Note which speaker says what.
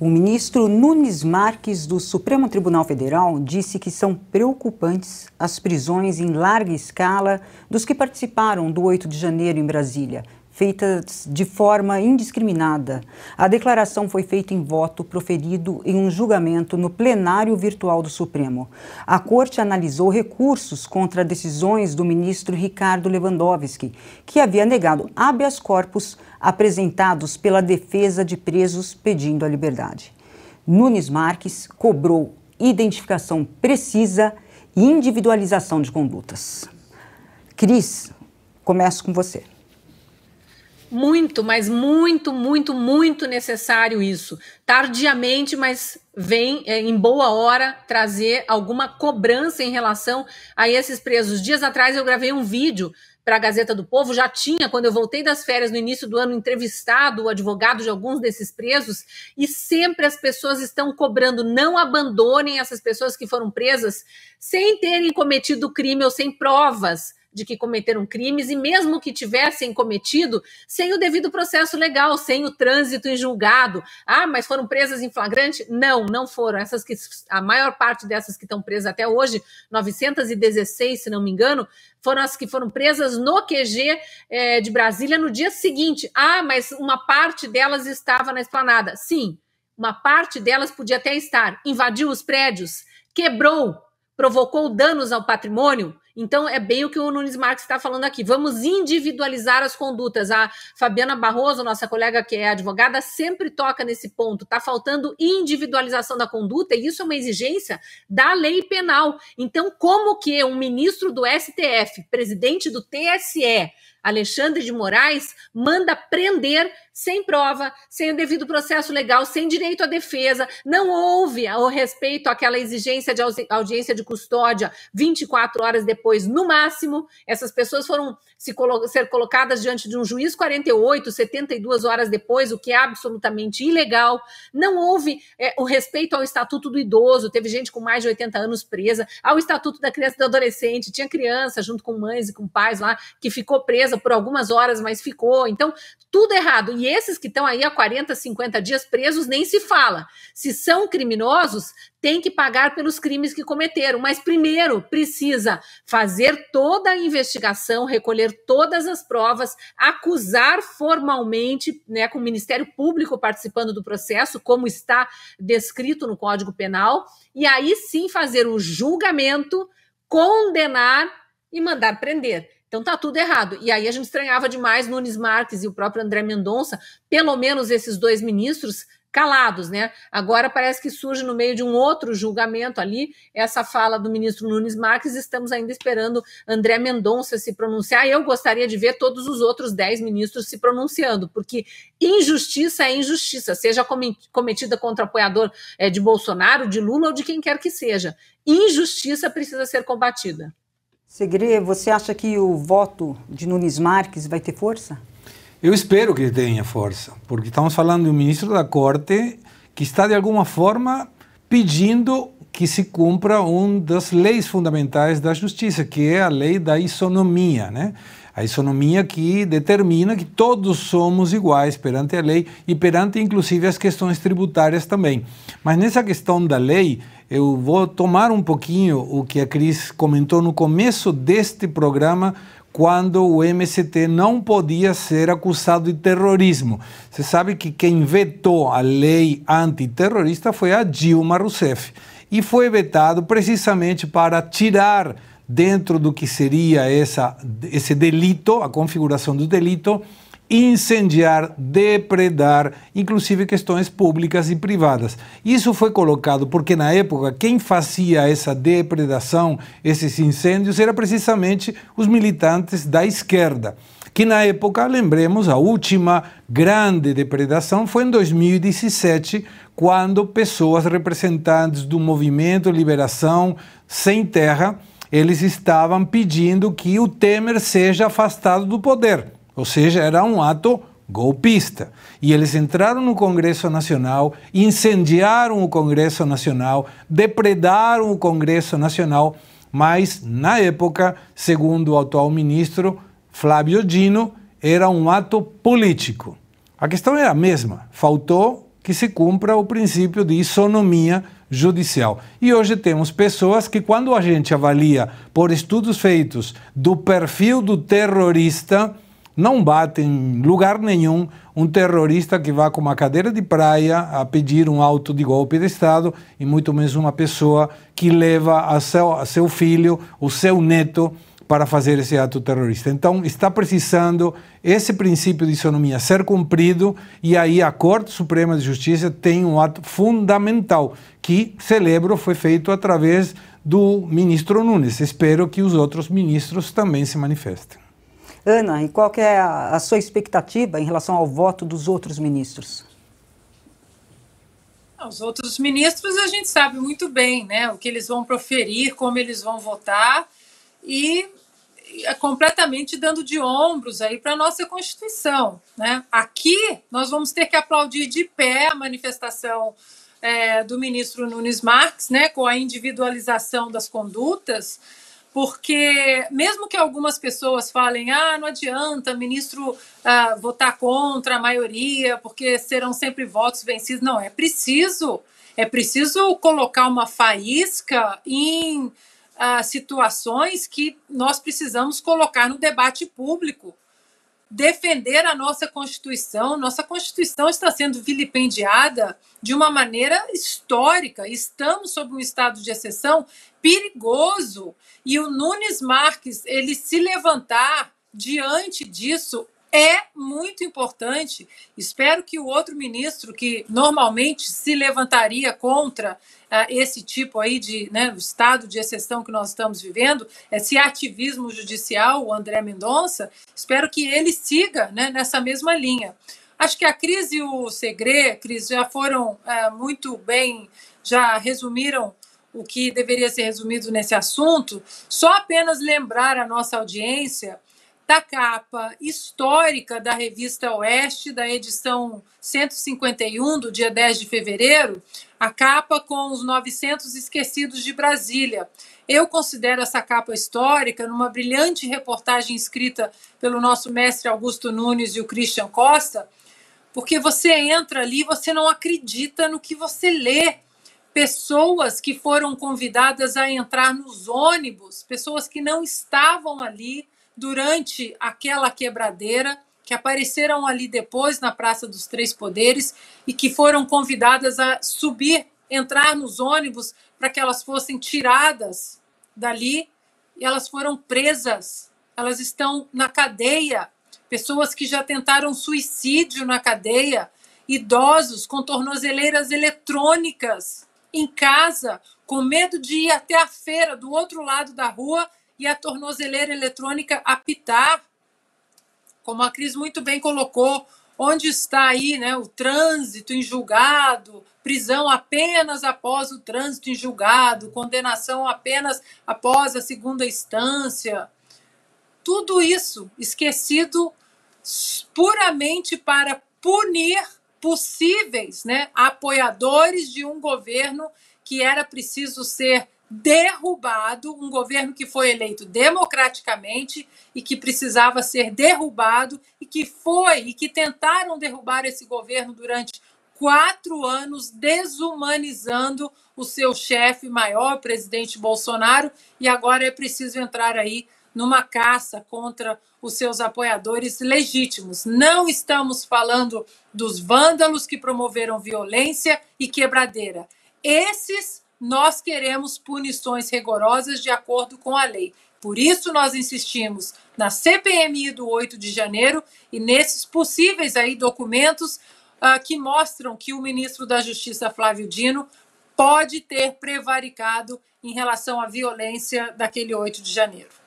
Speaker 1: O ministro Nunes Marques do Supremo Tribunal Federal disse que são preocupantes as prisões em larga escala dos que participaram do 8 de janeiro em Brasília, feitas de forma indiscriminada. A declaração foi feita em voto proferido em um julgamento no plenário virtual do Supremo. A Corte analisou recursos contra decisões do ministro Ricardo Lewandowski, que havia negado habeas corpus apresentados pela defesa de presos pedindo a liberdade. Nunes Marques cobrou identificação precisa e individualização de condutas. Cris, começo com você
Speaker 2: muito, mas muito, muito, muito necessário isso. Tardiamente, mas vem é, em boa hora trazer alguma cobrança em relação a esses presos. Dias atrás eu gravei um vídeo para a Gazeta do Povo, já tinha, quando eu voltei das férias no início do ano, entrevistado o advogado de alguns desses presos, e sempre as pessoas estão cobrando, não abandonem essas pessoas que foram presas sem terem cometido crime ou sem provas de que cometeram crimes e mesmo que tivessem cometido sem o devido processo legal, sem o trânsito em julgado. Ah, mas foram presas em flagrante? Não, não foram. Essas que a maior parte dessas que estão presas até hoje, 916, se não me engano, foram as que foram presas no QG é, eh, de Brasília no dia seguinte. Ah, mas uma parte delas estava na esplanada. Sim, uma parte delas podia até estar. Invadiu os prédios, quebrou, provocou danos ao patrimônio então, é bem o que o Nunes Marques está falando aqui. Vamos individualizar as condutas. A Fabiana Barroso, nossa colega que é advogada, sempre toca nesse ponto. Está faltando individualização da conduta e isso é uma exigência da lei penal. Então, como que um ministro do STF, presidente do TSE, Alexandre de Moraes manda prender sem prova, sem o devido processo legal, sem direito à defesa. Não houve o respeito àquela exigência de audiência de custódia 24 horas depois depois, no máximo, essas pessoas foram se colo ser colocadas diante de um juiz 48, 72 horas depois, o que é absolutamente ilegal. Não houve é, o respeito ao Estatuto do Idoso, teve gente com mais de 80 anos presa, ao Estatuto da Criança e do Adolescente, tinha criança junto com mães e com pais lá que ficou presa por algumas horas, mas ficou. Então, tudo errado. E esses que estão aí há 40, 50 dias presos, nem se fala. Se são criminosos, tem que pagar pelos crimes que cometeram, mas primeiro precisa fazer toda a investigação, recolher todas as provas, acusar formalmente, né, com o Ministério Público participando do processo, como está descrito no Código Penal, e aí sim fazer o julgamento, condenar e mandar prender. Então tá tudo errado. E aí a gente estranhava demais Nunes Marques e o próprio André Mendonça, pelo menos esses dois ministros, calados, né? Agora parece que surge no meio de um outro julgamento ali essa fala do ministro Nunes Marques. Estamos ainda esperando André Mendonça se pronunciar. Eu gostaria de ver todos os outros dez ministros se pronunciando, porque injustiça é injustiça, seja cometida contra apoiador é, de Bolsonaro, de Lula ou de quem quer que seja. Injustiça precisa
Speaker 1: ser combatida. Segre, você acha que o voto de Nunes Marques vai ter força?
Speaker 3: Eu espero que tenha força, porque estamos falando de um ministro da corte que está, de alguma forma, pedindo que se cumpra uma das leis fundamentais da justiça, que é a lei da isonomia, né? A isonomia que determina que todos somos iguais perante a lei e perante, inclusive, as questões tributárias também. Mas nessa questão da lei, eu vou tomar um pouquinho o que a Cris comentou no começo deste programa quando o MST não podia ser acusado de terrorismo. Você sabe que quem vetou a lei antiterrorista foi a Dilma Rousseff. E foi vetado precisamente para tirar dentro do que seria essa, esse delito, a configuração do delito, incendiar, depredar, inclusive questões públicas e privadas. Isso foi colocado porque, na época, quem fazia essa depredação, esses incêndios, era precisamente os militantes da esquerda. Que na época, lembremos, a última grande depredação foi em 2017, quando pessoas representantes do movimento Liberação Sem Terra, eles estavam pedindo que o Temer seja afastado do poder ou seja, era um ato golpista. E eles entraram no Congresso Nacional, incendiaram o Congresso Nacional, depredaram o Congresso Nacional, mas na época, segundo o atual ministro Flávio Dino, era um ato político. A questão era é a mesma, faltou que se cumpra o princípio de isonomia judicial. E hoje temos pessoas que, quando a gente avalia por estudos feitos do perfil do terrorista, não bate em lugar nenhum um terrorista que vá com uma cadeira de praia a pedir um auto de golpe de Estado e muito menos uma pessoa que leva a seu, a seu filho, o seu neto, para fazer esse ato terrorista. Então, está precisando esse princípio de isonomia ser cumprido e aí a Corte Suprema de Justiça tem um ato fundamental que, celebro, foi feito através do ministro Nunes. Espero que os outros ministros também se manifestem.
Speaker 1: Ana, e qual é a sua expectativa em relação ao voto dos outros ministros?
Speaker 4: Ah, os outros ministros a gente sabe muito bem, né? O que eles vão proferir, como eles vão votar e é completamente dando de ombros aí para a nossa Constituição, né? Aqui nós vamos ter que aplaudir de pé a manifestação é, do ministro Nunes Marques, né? Com a individualização das condutas porque mesmo que algumas pessoas falem, ah, não adianta ministro ah, votar contra a maioria, porque serão sempre votos vencidos, não, é preciso, é preciso colocar uma faísca em ah, situações que nós precisamos colocar no debate público defender a nossa Constituição. Nossa Constituição está sendo vilipendiada de uma maneira histórica. Estamos sob um estado de exceção perigoso. E o Nunes Marques, ele se levantar diante disso é muito importante. Espero que o outro ministro, que normalmente se levantaria contra ah, esse tipo aí de né, estado de exceção que nós estamos vivendo, esse ativismo judicial, o André Mendonça, espero que ele siga né, nessa mesma linha. Acho que a crise e o Segre, Cris, já foram é, muito bem, já resumiram o que deveria ser resumido nesse assunto. Só apenas lembrar a nossa audiência da capa histórica da revista Oeste, da edição 151, do dia 10 de fevereiro, a capa com os 900 esquecidos de Brasília. Eu considero essa capa histórica, numa brilhante reportagem escrita pelo nosso mestre Augusto Nunes e o Christian Costa, porque você entra ali e você não acredita no que você lê pessoas que foram convidadas a entrar nos ônibus, pessoas que não estavam ali, durante aquela quebradeira, que apareceram ali depois na Praça dos Três Poderes e que foram convidadas a subir, entrar nos ônibus para que elas fossem tiradas dali e elas foram presas. Elas estão na cadeia. Pessoas que já tentaram suicídio na cadeia, idosos com tornozeleiras eletrônicas em casa, com medo de ir até a feira do outro lado da rua e a tornozeleira eletrônica apitar, como a Cris muito bem colocou, onde está aí né, o trânsito em julgado, prisão apenas após o trânsito em julgado, condenação apenas após a segunda instância. Tudo isso esquecido puramente para punir possíveis né, apoiadores de um governo que era preciso ser derrubado um governo que foi eleito democraticamente e que precisava ser derrubado e que foi e que tentaram derrubar esse governo durante quatro anos desumanizando o seu chefe maior, presidente Bolsonaro, e agora é preciso entrar aí numa caça contra os seus apoiadores legítimos. Não estamos falando dos vândalos que promoveram violência e quebradeira. Esses nós queremos punições rigorosas de acordo com a lei. Por isso nós insistimos na CPMI do 8 de janeiro e nesses possíveis aí documentos uh, que mostram que o ministro da Justiça Flávio Dino pode ter prevaricado em relação à violência daquele 8 de janeiro.